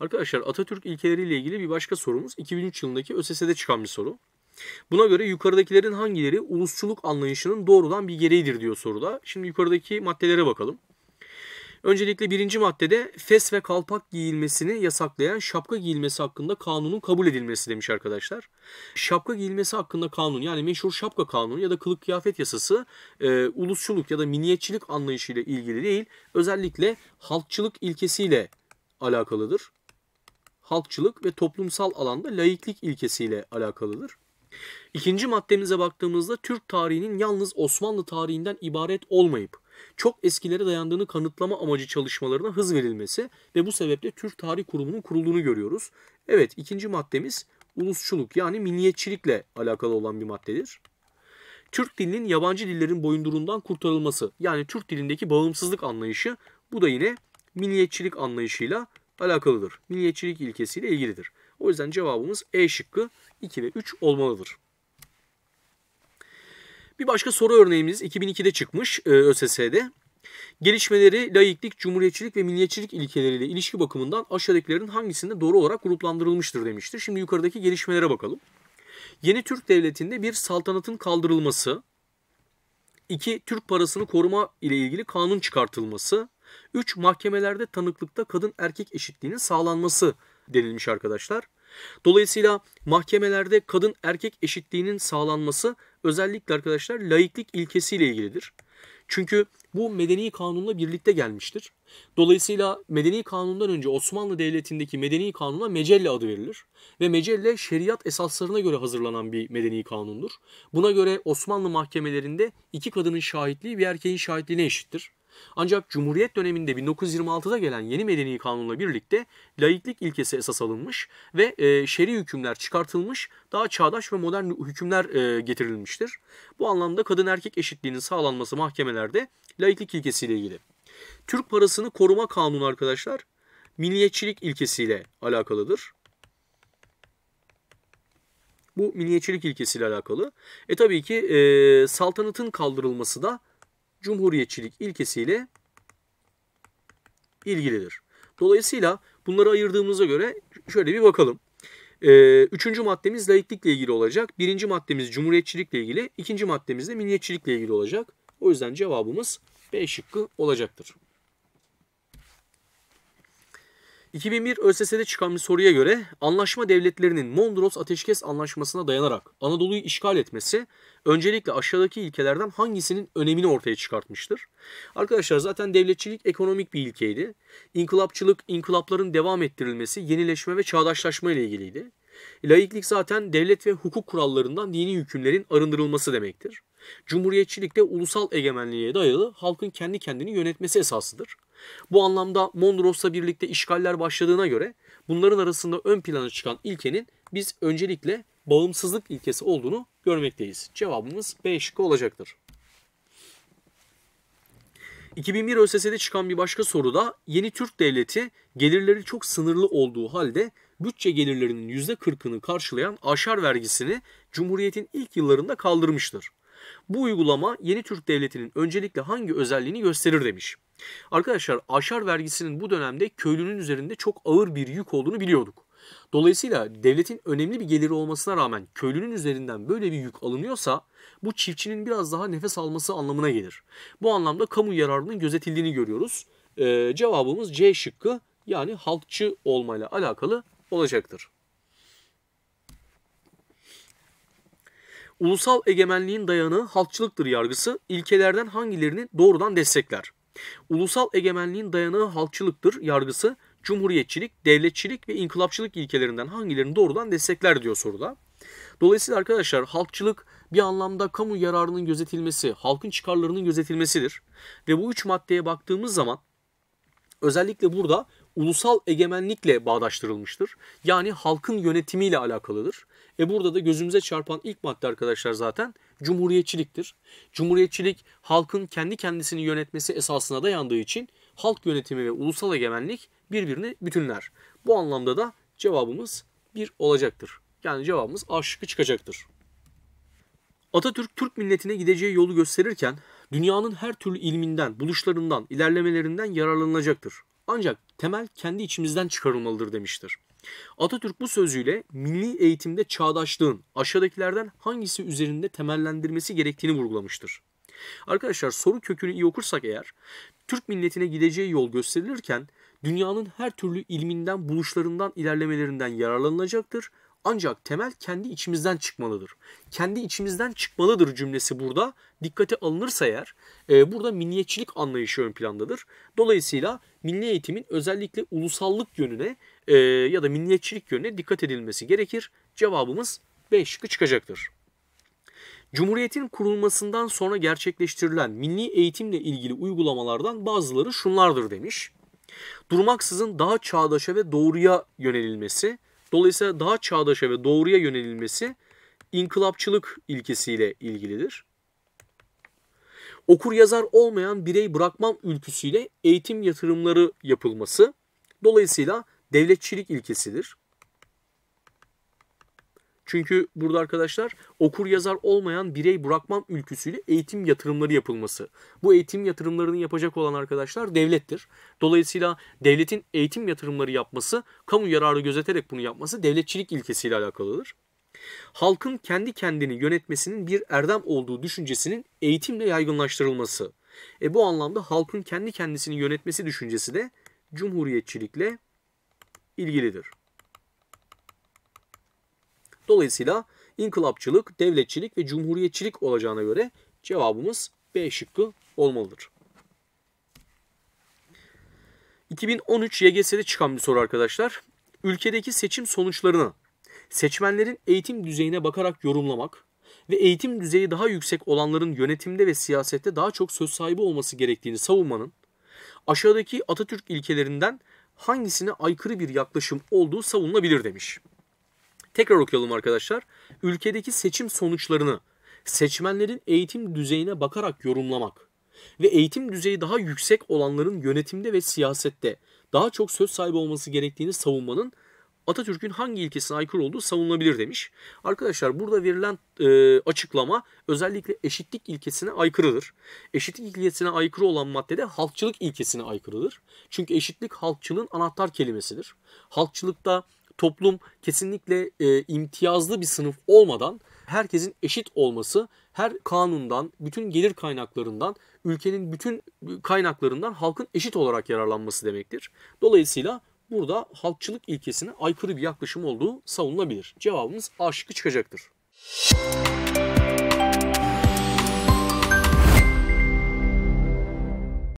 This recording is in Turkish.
Arkadaşlar Atatürk ilkeleriyle ilgili bir başka sorumuz 2003 yılındaki ÖSS'de çıkan bir soru. Buna göre yukarıdakilerin hangileri ulusçuluk anlayışının doğrudan bir gereğidir diyor soruda. Şimdi yukarıdaki maddelere bakalım. Öncelikle birinci maddede fes ve kalpak giyilmesini yasaklayan şapka giyilmesi hakkında kanunun kabul edilmesi demiş arkadaşlar. Şapka giyilmesi hakkında kanun yani meşhur şapka kanunu ya da kılık kıyafet yasası e, ulusçuluk ya da miniyetçilik anlayışıyla ilgili değil. Özellikle halkçılık ilkesiyle alakalıdır halkçılık ve toplumsal alanda laiklik ilkesiyle alakalıdır. İkinci maddemize baktığımızda Türk tarihinin yalnız Osmanlı tarihinden ibaret olmayıp çok eskilere dayandığını kanıtlama amacı çalışmalarına hız verilmesi ve bu sebeple Türk Tarih Kurumu'nun kurulduğunu görüyoruz. Evet ikinci maddemiz ulusçuluk yani milliyetçilikle alakalı olan bir maddedir. Türk dilinin yabancı dillerin boyundurundan kurtarılması yani Türk dilindeki bağımsızlık anlayışı bu da yine milliyetçilik anlayışıyla alakalıdır. Milliyetçilik ilkesiyle ilgilidir. O yüzden cevabımız E şıkkı 2 ve 3 olmalıdır. Bir başka soru örneğimiz 2002'de çıkmış e, ÖSS'de. Gelişmeleri laiklik, cumhuriyetçilik ve milliyetçilik ilkeleriyle ilişki bakımından aşağıdakilerin hangisinde doğru olarak gruplandırılmıştır demiştir. Şimdi yukarıdaki gelişmelere bakalım. Yeni Türk Devleti'nde bir saltanatın kaldırılması, iki Türk parasını koruma ile ilgili kanun çıkartılması, 3. Mahkemelerde tanıklıkta kadın erkek eşitliğinin sağlanması denilmiş arkadaşlar. Dolayısıyla mahkemelerde kadın erkek eşitliğinin sağlanması özellikle arkadaşlar laiklik ilkesiyle ilgilidir. Çünkü bu medeni kanunla birlikte gelmiştir. Dolayısıyla medeni kanundan önce Osmanlı Devleti'ndeki medeni kanuna mecelle adı verilir. Ve mecelle şeriat esaslarına göre hazırlanan bir medeni kanundur. Buna göre Osmanlı mahkemelerinde iki kadının şahitliği bir erkeğin şahitliğine eşittir. Ancak Cumhuriyet döneminde 1926'da gelen yeni medeni kanunla birlikte laiklik ilkesi esas alınmış ve e, şer'i hükümler çıkartılmış, daha çağdaş ve modern hükümler e, getirilmiştir. Bu anlamda kadın erkek eşitliğinin sağlanması mahkemelerde laiklik ilkesiyle ilgili. Türk parasını koruma kanunu arkadaşlar milliyetçilik ilkesiyle alakalıdır. Bu milliyetçilik ilkesiyle alakalı. E tabii ki e, saltanatın kaldırılması da cumhuriyetçilik ilkesiyle ilgilidir. Dolayısıyla bunları ayırdığımıza göre şöyle bir bakalım. Ee, üçüncü maddemiz laiklikle ilgili olacak. Birinci maddemiz cumhuriyetçilikle ilgili. ikinci maddemiz de milliyetçilikle ilgili olacak. O yüzden cevabımız B şıkkı olacaktır. 2001 ÖSS'de çıkan bir soruya göre anlaşma devletlerinin Mondros Ateşkes Anlaşması'na dayanarak Anadolu'yu işgal etmesi öncelikle aşağıdaki ilkelerden hangisinin önemini ortaya çıkartmıştır? Arkadaşlar zaten devletçilik ekonomik bir ilkeydi. İnkılapçılık, inkılapların devam ettirilmesi, yenileşme ve çağdaşlaşma ile ilgiliydi. Laiklik zaten devlet ve hukuk kurallarından dini hükümlerin arındırılması demektir. Cumhuriyetçilik de ulusal egemenliğe dayalı halkın kendi kendini yönetmesi esasıdır. Bu anlamda Mondros'la birlikte işgaller başladığına göre bunların arasında ön plana çıkan ilkenin biz öncelikle bağımsızlık ilkesi olduğunu görmekteyiz. Cevabımız B şıkkı olacaktır. 2001 ÖSS'de çıkan bir başka soruda yeni Türk devleti gelirleri çok sınırlı olduğu halde bütçe gelirlerinin %40'ını karşılayan aşar vergisini Cumhuriyet'in ilk yıllarında kaldırmıştır. Bu uygulama yeni Türk devletinin öncelikle hangi özelliğini gösterir demiş. Arkadaşlar aşar vergisinin bu dönemde köylünün üzerinde çok ağır bir yük olduğunu biliyorduk. Dolayısıyla devletin önemli bir geliri olmasına rağmen köylünün üzerinden böyle bir yük alınıyorsa bu çiftçinin biraz daha nefes alması anlamına gelir. Bu anlamda kamu yararının gözetildiğini görüyoruz. Ee, cevabımız C şıkkı yani halkçı olmayla alakalı olacaktır. Ulusal egemenliğin dayanığı halkçılıktır yargısı ilkelerden hangilerini doğrudan destekler? Ulusal egemenliğin dayanığı halkçılıktır yargısı cumhuriyetçilik, devletçilik ve inkılapçılık ilkelerinden hangilerini doğrudan destekler diyor soruda. Dolayısıyla arkadaşlar halkçılık bir anlamda kamu yararının gözetilmesi, halkın çıkarlarının gözetilmesidir. Ve bu üç maddeye baktığımız zaman özellikle burada ulusal egemenlikle bağdaştırılmıştır. Yani halkın yönetimiyle alakalıdır. E burada da gözümüze çarpan ilk madde arkadaşlar zaten cumhuriyetçiliktir. Cumhuriyetçilik halkın kendi kendisini yönetmesi esasına dayandığı için halk yönetimi ve ulusal egemenlik birbirini bütünler. Bu anlamda da cevabımız bir olacaktır. Yani cevabımız A şıkkı çıkacaktır. Atatürk Türk milletine gideceği yolu gösterirken dünyanın her türlü ilminden, buluşlarından, ilerlemelerinden yararlanacaktır. Ancak temel kendi içimizden çıkarılmalıdır demiştir. Atatürk bu sözüyle milli eğitimde çağdaşlığın aşağıdakilerden hangisi üzerinde temellendirmesi gerektiğini vurgulamıştır. Arkadaşlar soru kökünü iyi okursak eğer Türk milletine gideceği yol gösterilirken dünyanın her türlü ilminden, buluşlarından, ilerlemelerinden yararlanılacaktır ancak temel kendi içimizden çıkmalıdır. Kendi içimizden çıkmalıdır cümlesi burada dikkate alınırsa eğer e, burada milliyetçilik anlayışı ön plandadır. Dolayısıyla milli eğitimin özellikle ulusallık yönüne e, ya da milliyetçilik yönüne dikkat edilmesi gerekir. Cevabımız B şıkkı çıkacaktır. Cumhuriyetin kurulmasından sonra gerçekleştirilen milli eğitimle ilgili uygulamalardan bazıları şunlardır demiş. Durmaksızın daha çağdaşa ve doğruya yönelilmesi, Dolayısıyla daha çağdaşa ve doğruya yönelilmesi inkılapçılık ilkesiyle ilgilidir. Okur yazar olmayan birey bırakmam ülküsüyle eğitim yatırımları yapılması dolayısıyla devletçilik ilkesidir. Çünkü burada arkadaşlar okur yazar olmayan birey bırakmam ülküsüyle eğitim yatırımları yapılması. Bu eğitim yatırımlarını yapacak olan arkadaşlar devlettir. Dolayısıyla devletin eğitim yatırımları yapması, kamu yararı gözeterek bunu yapması devletçilik ilkesiyle alakalıdır. Halkın kendi kendini yönetmesinin bir erdem olduğu düşüncesinin eğitimle yaygınlaştırılması. E bu anlamda halkın kendi kendisini yönetmesi düşüncesi de cumhuriyetçilikle ilgilidir. Dolayısıyla inkılapçılık, devletçilik ve cumhuriyetçilik olacağına göre cevabımız B şıkkı olmalıdır. 2013 YGS'de çıkan bir soru arkadaşlar. Ülkedeki seçim sonuçlarını seçmenlerin eğitim düzeyine bakarak yorumlamak ve eğitim düzeyi daha yüksek olanların yönetimde ve siyasette daha çok söz sahibi olması gerektiğini savunmanın aşağıdaki Atatürk ilkelerinden hangisine aykırı bir yaklaşım olduğu savunulabilir demiş. Tekrar okuyalım arkadaşlar. Ülkedeki seçim sonuçlarını seçmenlerin eğitim düzeyine bakarak yorumlamak ve eğitim düzeyi daha yüksek olanların yönetimde ve siyasette daha çok söz sahibi olması gerektiğini savunmanın Atatürk'ün hangi ilkesine aykırı olduğu savunulabilir demiş. Arkadaşlar burada verilen e, açıklama özellikle eşitlik ilkesine aykırıdır. Eşitlik ilkesine aykırı olan maddede halkçılık ilkesine aykırıdır. Çünkü eşitlik halkçılığın anahtar kelimesidir. Halkçılıkta toplum kesinlikle e, imtiyazlı bir sınıf olmadan herkesin eşit olması her kanundan, bütün gelir kaynaklarından, ülkenin bütün kaynaklarından halkın eşit olarak yararlanması demektir. Dolayısıyla burada halkçılık ilkesine aykırı bir yaklaşım olduğu savunulabilir. Cevabımız A şıkkı çıkacaktır. Müzik